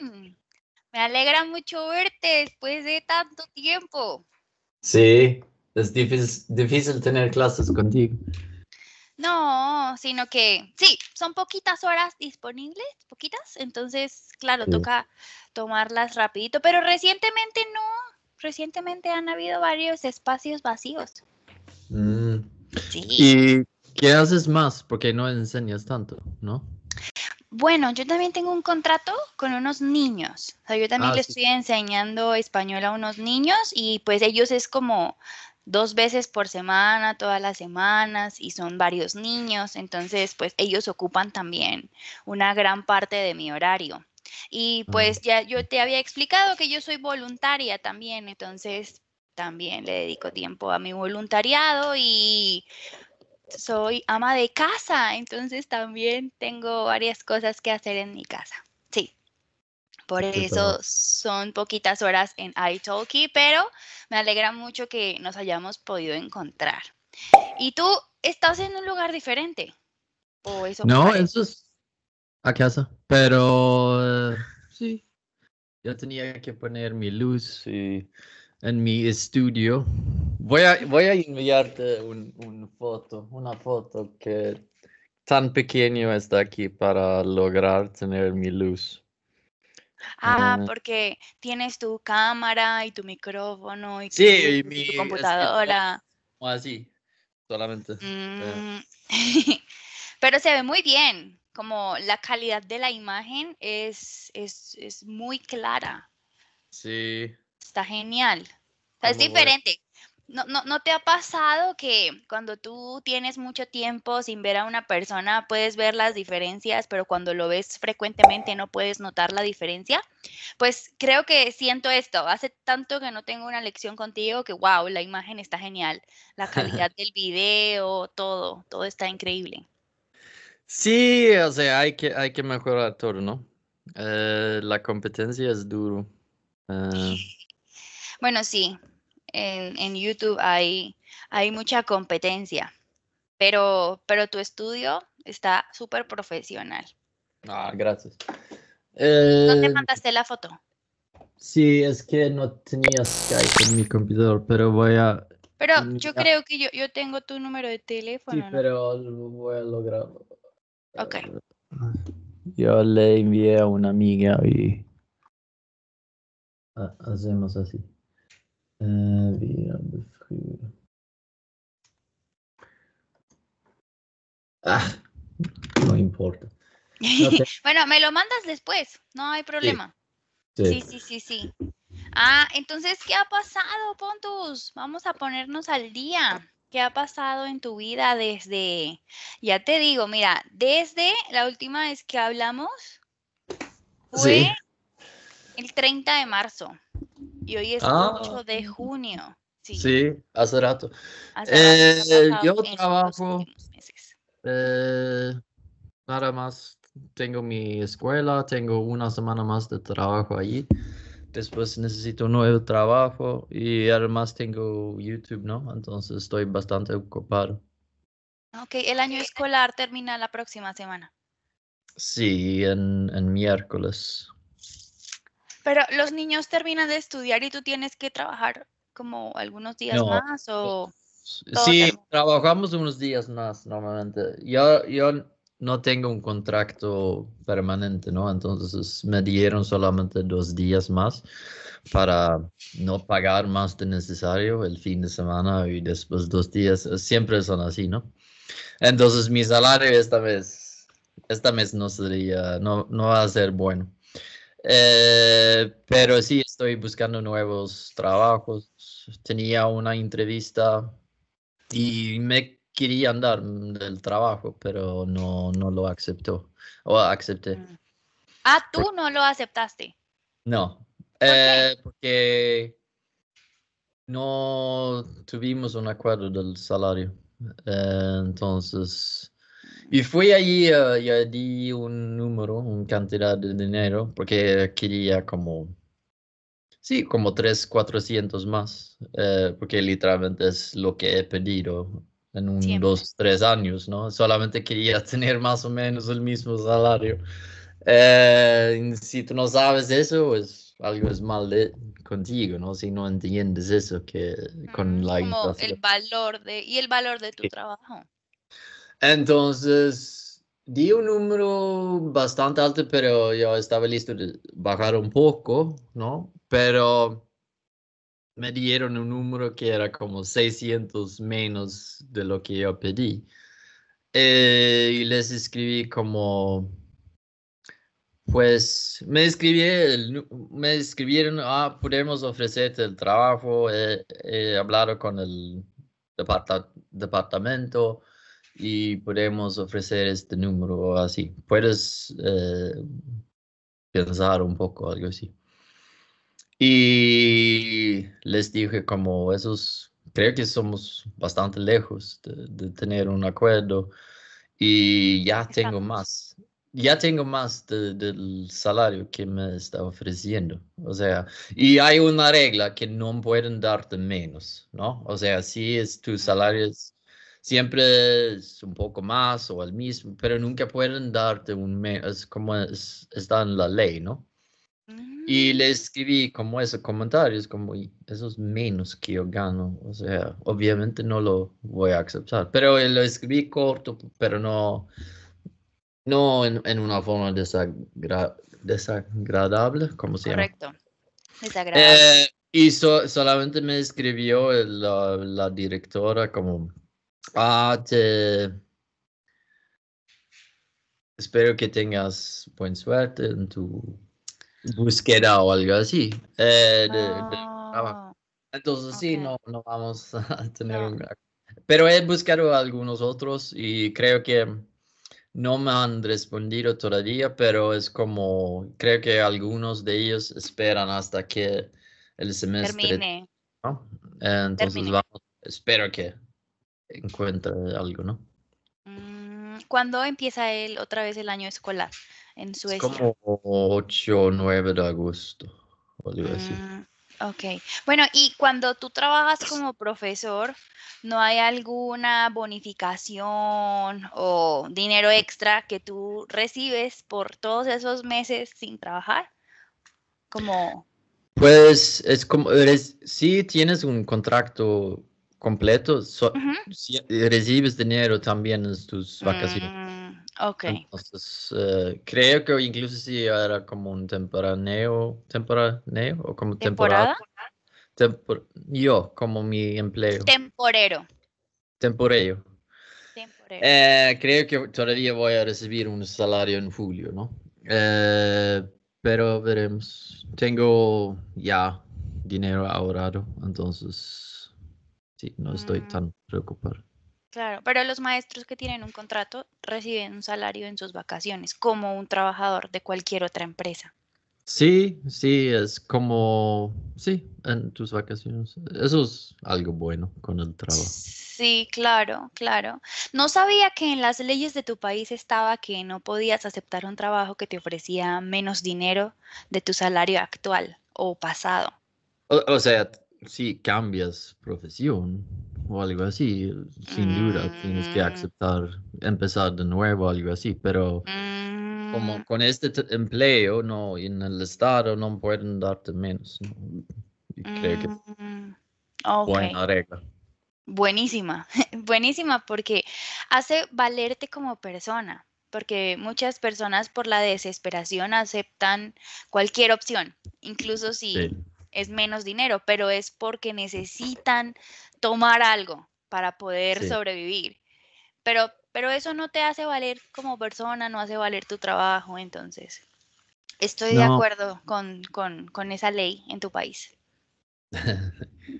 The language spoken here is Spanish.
Me alegra mucho verte después de tanto tiempo. Sí, es difícil, tener clases contigo. No, sino que sí, son poquitas horas disponibles, poquitas, entonces, claro, toca tomarlas rapidito, pero recientemente no, recientemente han habido varios espacios vacíos. Mm. ¿Y qué haces más? Porque no enseñas tanto, ¿no? Bueno, yo también tengo un contrato con unos niños. yo también ah, le estoy enseñando español a unos niños y pues ellos es como dos veces por semana, todas las semanas y son varios niños. Entonces, pues ellos ocupan también una gran parte de mi horario. Y ah. pues ya yo te había explicado que yo soy voluntaria también, entonces también le dedico tiempo a mi voluntariado y soy ama de casa, entonces también tengo varias cosas que hacer en mi casa. Sí. Por eso son poquitas horas en iTalki, pero me alegra mucho que nos hayamos podido encontrar. ¿Y tú estás en un lugar diferente? no, eso es a casa, pero sí. Yo tenía que poner mi luz en mi estudio. Voy a, voy a enviarte un foto, una foto que tan pequeño está aquí para lograr tener mi luz. Ah, mm. porque tienes tu cámara y tu micrófono y, tu, mi, computadora. O así, solamente. Mm. Pero se ve muy bien, como la calidad de la imagen es, es, muy clara. Sí. Está genial. es diferente. ¿No, no, no te ha pasado que cuando tú tienes mucho tiempo sin ver a una persona puedes ver las diferencias, pero cuando lo ves frecuentemente no puedes notar la diferencia? Pues creo que siento esto. Hace tanto que no tengo una lección contigo que, wow, la imagen está genial, la calidad del video, todo, todo está increíble. Sí, o sea, hay que, hay que mejorar todo, ¿no? Eh, la competencia es duro. Ah. Bueno, sí, en, YouTube hay, hay mucha competencia, pero, pero tu estudio está súper profesional. Ah, gracias. Eh, ¿Dónde mandaste la foto? Sí, es que no tenía Skype en mi computador, pero voy a... Pero mm, yo creo que yo, tengo tu número de teléfono. Sí, ¿no? pero voy a lograr. Ok. Eh, yo le envié a una amiga y ah, hacemos así. Ah, no importa. bueno, me lo mandas después, no hay problema. Sí. Sí. sí, sí, Ah, entonces, ¿qué ha pasado, Pontus? Vamos a ponernos al día. ¿Qué ha pasado en tu vida desde, ya te digo, mira, desde la última vez que hablamos fue el 30 de marzo y hoy es 8 ah. de junio. Sí, hace rato. Eh, yo trabajo eh, nada más. Tengo mi escuela, tengo una semana más de trabajo allí. Después necesito un nuevo trabajo y además tengo YouTube, ¿no? Entonces estoy bastante ocupado. Ok, el año escolar termina la próxima semana. Sí, en, en miércoles. Pero los niños terminan de estudiar y tú tienes que trabajar como algunos días más eh, o... Sí, trabajamos unos días más normalmente. Yo, yo no tengo un contrato permanente, ¿no? Entonces me dieron solamente dos días más para no pagar más de necesario el fin de semana y después dos días. Eh, siempre son así, ¿no? Entonces mi salario esta vez, esta vez no sería, no, no va a ser bueno. Eh, pero sí, estoy buscando nuevos trabajos. Tenía una entrevista y me quería andar del trabajo, pero no, no lo aceptó. O acepté. Mm. Ah, tú no lo aceptaste. No, eh, porque no tuvimos un acuerdo del salario. Eh, entonces, y fui allí, eh, ya di un número, una cantidad de dinero, porque quería como, sí, como tres, cuatrocientos más, eh, porque literalmente es lo que he pedido en un, dos, tres años, ¿no? Solamente quería tener más o menos el mismo salario. Eh, si tú no sabes eso, es, pues algo es mal de, contigo, ¿no? Si no entiendes eso que con ah, la... Como el valor de, y el valor de tu trabajo. Entonces, di un número bastante alto, pero yo estaba listo de bajar un poco, ¿no? Pero me dieron un número que era como 600 menos de lo que yo pedí. Eh, y les escribí como, pues me, escribí me escribieron, ah, podemos ofrecerte el trabajo, he hablado con el departamento, y podemos ofrecer este número así. Puedes eh, pensar un poco, algo así. Y les dije como esos, creo que somos bastante lejos de, tener un acuerdo y ya tengo más, ya tengo más del salario que me está ofreciendo. O sea, y hay una regla que no pueden darte menos, ¿no? O sea, si es tu salario siempre es un poco más o al mismo, pero nunca pueden darte un mes, como está en la ley, ¿no? Y mm. le escribí como esos comentarios, como esos menos que yo gano, o sea, obviamente no lo voy a aceptar, pero eh, lo escribí corto, pero no, no en, una forma desagradable, como se Correcto. llama? desagradable. Eh, y solamente me escribió la, la directora como Ah, Espero que tengas buena suerte en tu búsqueda o algo así. Eh, ah, Entonces sí, no, vamos a tener un... Pero he buscado algunos otros y creo que no me han respondido todavía, pero es como, creo que algunos de ellos esperan hasta que el semestre... Termine. Entonces vamos, espero que encuentra algo, ¿no? Mm, ¿Cuándo empieza él otra vez el año escolar en Suecia? Es como 8 o 9 de agosto, mm, Ok. Bueno, y cuando tú trabajas como profesor, ¿no hay alguna bonificación o dinero extra que tú recibes por todos esos meses sin trabajar? Como... Pues es como, eres, sí tienes un contrato completo, recibes dinero también en tus vacaciones. Mm, ok. Entonces, eh, creo que incluso si era como un temporaneo, temporaneo o como temporada. yo, como mi empleo. Temporero. Temporero. Eh, creo que todavía voy a recibir un salario en julio, ¿no? Eh, pero veremos. Tengo ya dinero ahorrado, entonces Sí, no estoy mm. tan preocupado. Claro, pero los maestros que tienen un contrato reciben un salario en sus vacaciones, como un trabajador de cualquier otra empresa. Sí, sí, es como, sí, en tus vacaciones. Eso es algo bueno con el trabajo. Sí, claro, claro. No sabía que en las leyes de tu país estaba que no podías aceptar un trabajo que te ofrecía menos dinero de tu salario actual o pasado. o sea, si cambias profesión o algo así, sin duda tienes que mm. aceptar empezar de nuevo, algo así, pero como mm. con este empleo, no, en el estado no pueden darte menos. creo que mm, buena regla. Buenísima, buenísima porque hace valerte como persona, porque muchas personas por la desesperación aceptan cualquier opción, incluso si es menos dinero, pero es porque necesitan tomar algo para poder sobrevivir. Pero, pero eso no te hace valer como persona, no hace valer tu trabajo, entonces. Estoy de acuerdo con, con, con esa ley en tu país.